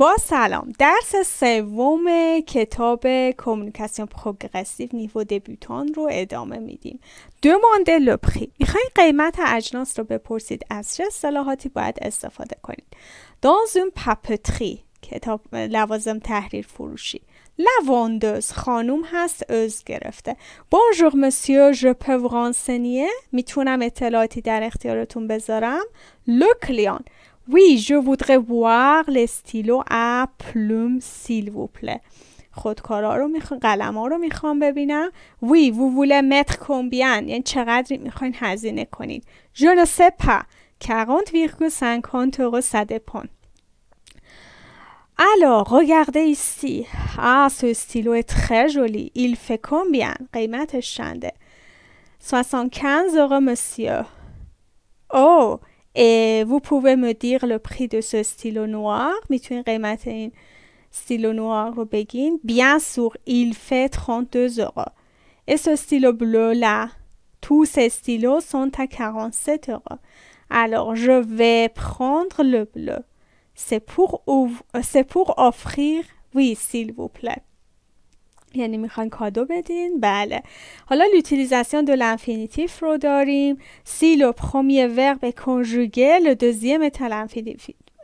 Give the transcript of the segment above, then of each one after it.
با سلام درس سوم کتاب کمونیکاسیون پروگرسیو نیو دبیوتان رو ادامه میدیم دو مانده لپخی میخواین قیمت اجناس رو بپرسید از چه اصطلاحاتی باید استفاده کنید دانزون پاپتری کتاب لوازم تحریر فروشی لواندوز خانوم هست از گرفته بونجور مسیو ژ رانسنیه میتونم اطلاعاتی در اختیارتون بذارم لو Oui, je voudrais voir les stylos à plume, s'il vous plaît. خودکارا رو میخوام قلم ها رو میخوام ببینم وی وو ووله متر کومبیان یعنی چقدر میخواین هزینه کنید je ne sais pas 40,50 euros 100 پوند Alors, regardez ici. Ah, ce stylo est très joli. Il fait combien? قیمتش چنده? 75 euros, monsieur. Oh, Et vous pouvez me dire le prix de ce stylo noir, tu et stylo noir au begin. Bien sûr, il fait 32 euros. Et ce stylo bleu là, tous ces stylos sont à 47 euros. Alors, je vais prendre le bleu. C'est pour, euh, c'est pour offrir, oui, s'il vous plaît. یعنی میخواین کادو بدین بله حالا لوتیلیزاسیون دو لانفینیتیف رو داریم سی لو پرومی به کنجوگه لو دوزیم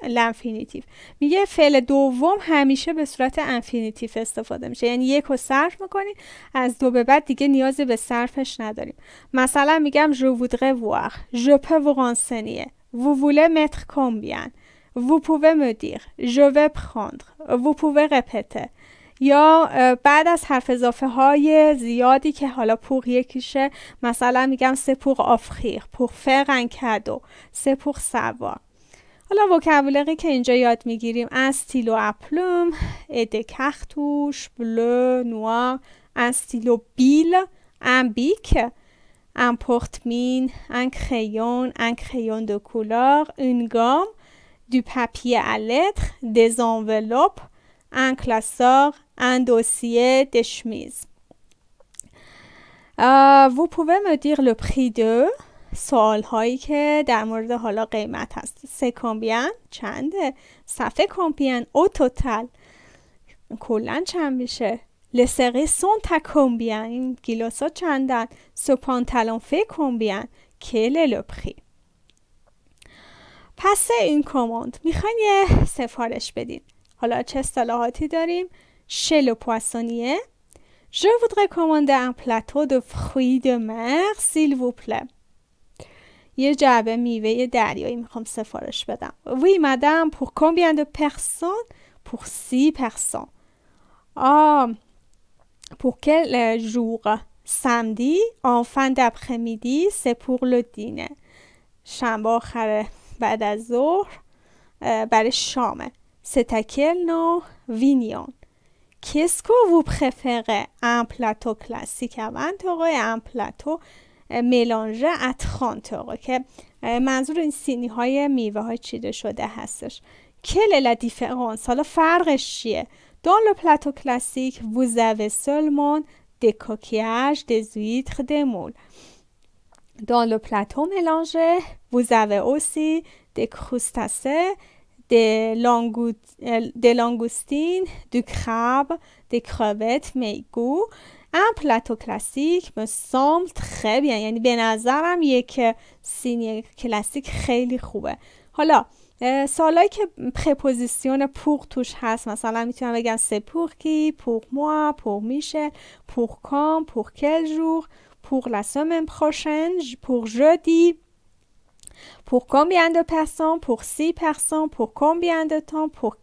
لنفینیتیف میگه فعل دوم همیشه به صورت انفینیتیف استفاده میشه یعنی یک رو صرف میکنیم از دو به بعد دیگه نیازی به صرفش نداریم مثلا میگم جو voudrais voir جو peux vous renseigner vous voulez mettre combien vous pouvez me dire یا بعد از حرف اضافه های زیادی که حالا پوغ یکیشه مثلا میگم پوغ آفخیر پوغ فرقن کدو پوغ سوا حالا وکبولقی که اینجا یاد میگیریم استیلو اپلوم اده کختوش بلو نوار استیلو بیل ان بیک ان mine مین ان ان دو کولار، دو une گام دو پپیه un dossier دشمیز chemise. vous pouvez me dire le prix سوال هایی که در مورد حالا قیمت هست سه کمبین چنده صفه کمبین او توتل کلا چند میشه لسقی سون تا کمبین این گیلوسا چندن سو پانتالون فی کمبین کل لپخی پس این کماند میخواین یه سفارش بدین حالا چه اصطلاحاتی داریم chez le poissonnier je voudrais commander un plateau de fruits de mer s'il vous plaît یه جعبه میوه دریایی میخوام سفارش بدم oui madame pour combien de personnes pour six personnes آه pour quel jour samedi en fin d'après-midi c'est pour le dîner شنبه آخر بعد از ظهر برای شامه setachelno vinion. کسکو ce que vous préférez Un plateau classique à ملانژه ات خانتاقا که منظور این سینی های میوه های چیده شده هستش کللا دیفرانس حالا فرقش چیه دان لو پلاتو کلاسیک ووزوه سلمان دکاکیاج دزویتر دمول دان لو پلاتو ملانژه وزو اوسی دکروستاسه des, لانگوستین langoustines, du crabe, des crevettes میگو un پلاتو classique me semble très bien یعنی به نظرم یک سینی کلاسیک خیلی خوبه حالا سالایی که پرپوزیسیون پوغ توش هست مثلا میتونم بگم پور کی پور موا پور میشه پوغ کام پوغ کل جور پوق لسوم پروشن پور ژودی Pour combien de personnes Pour six personnes Pour combien de temps Pour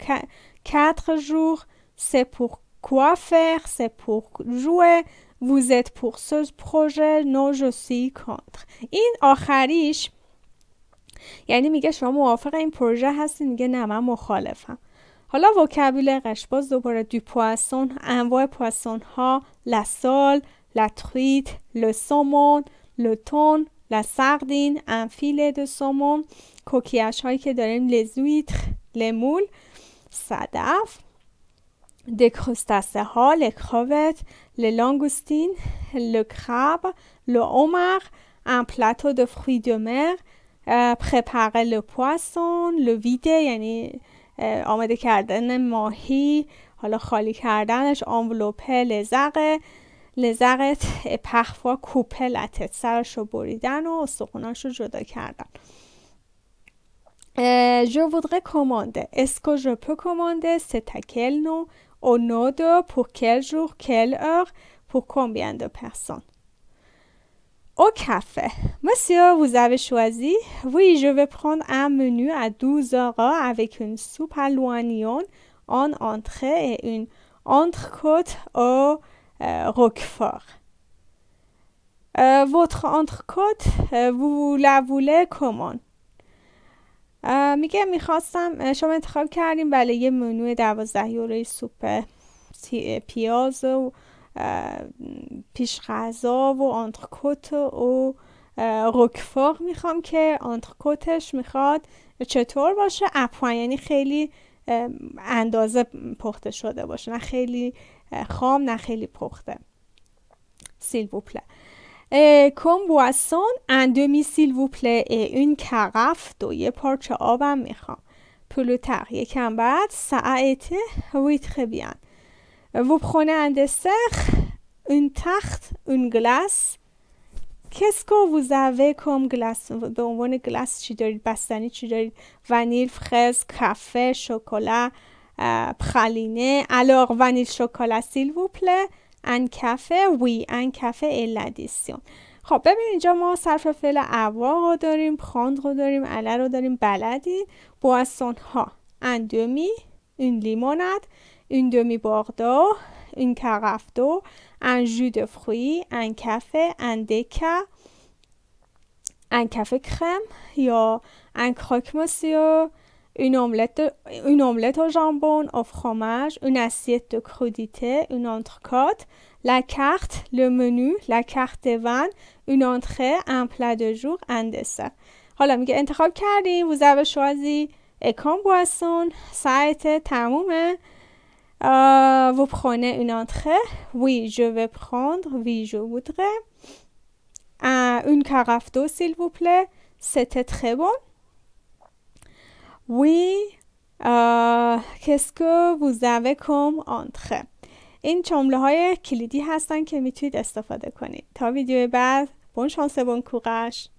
quatre jours C'est pour quoi faire C'est pour jouer Vous êtes pour ce projet Non, je suis contre. In آخریش یعنی میگه شما موافق این پروژه هستین میگه نه من مخالفم حالا دوباره دو La انواع la truite, le saumon, le thon. لسقدین انفیل دو سومون کوکیش هایی که داریم لزویتر لمول صدف دکرستسه ها لکروت للانگوستین لکرب لعمر ان پلاتو دو فروی دو مر پرپره le poisson ل ویده یعنی آماده کردن ماهی حالا خالی کردنش آنولوپه لزقه لزرت la کوپه لتت سرش رو بریدن و استخوناش رو de Je voudrais commander. Est-ce que je peux commander? C'est à quel nom? Au nom de? Pour quel jour? Quelle heure? Pour combien de personnes? Au café. Monsieur, vous avez choisi? Oui, je vais prendre un menu à 12 heures avec une soupe à l'oignon en entrée et une entrecôte au Euh, roquefort. Euh, votre entrecôte, euh, vous la voulez comment? میگه میخواستم شما انتخاب کردیم بله یه منوی دوازده یوروی سوپ پیاز و پیش غذا و آنترکوت و روکفور میخوام که آنترکوتش میخواد چطور باشه اپوان یعنی خیلی اندازه پخته شده باشه نه خیلی خام نه خیلی پخته سیل بوپله کم بواسون اندومی سیل بوپله این کغف دو یه پارچه آبم میخوام پلوتر تق یکم بعد ساعت ویت خبیان و بخونه اندسخ اون تخت اون گلاس کسکو وزوه کم گلاس به عنوان گلاس چی دارید بستنی چی دارید ونیل خز کافه شکلات پخالینه علاق ونیل شکلا سیلوپله ان کفه وی ان کفه الادیسیون خب ببین اینجا ما صرف فعل اوا رو داریم خواند رو داریم اله رو داریم بلدی بواسون ها ان دمی این لیموناد این دومی باغدو این کغفدو un jus de fruits, un café, un déca, un café crème a un croque monsieur, une omelette, une omelette au jambon, au fromage, une assiette de crudité, une entrecôte, la carte, le menu, la carte des vannes, une entrée, un plat de jour, un dessert. حالا میگه انتخاب کردی وزب شوازی اکان بواسون سایت تمومه Euh, vous prenez une entrée. Oui, je vais prendre. Oui, je voudrais. Un, une carafe d'eau, s'il vous plaît. C'était très bon. Oui. Euh, Qu'est-ce que vous avez comme entrée? این جمله های کلیدی هستن که میتونید استفاده کنید تا ویدیو بعد بون شانس بون کوغش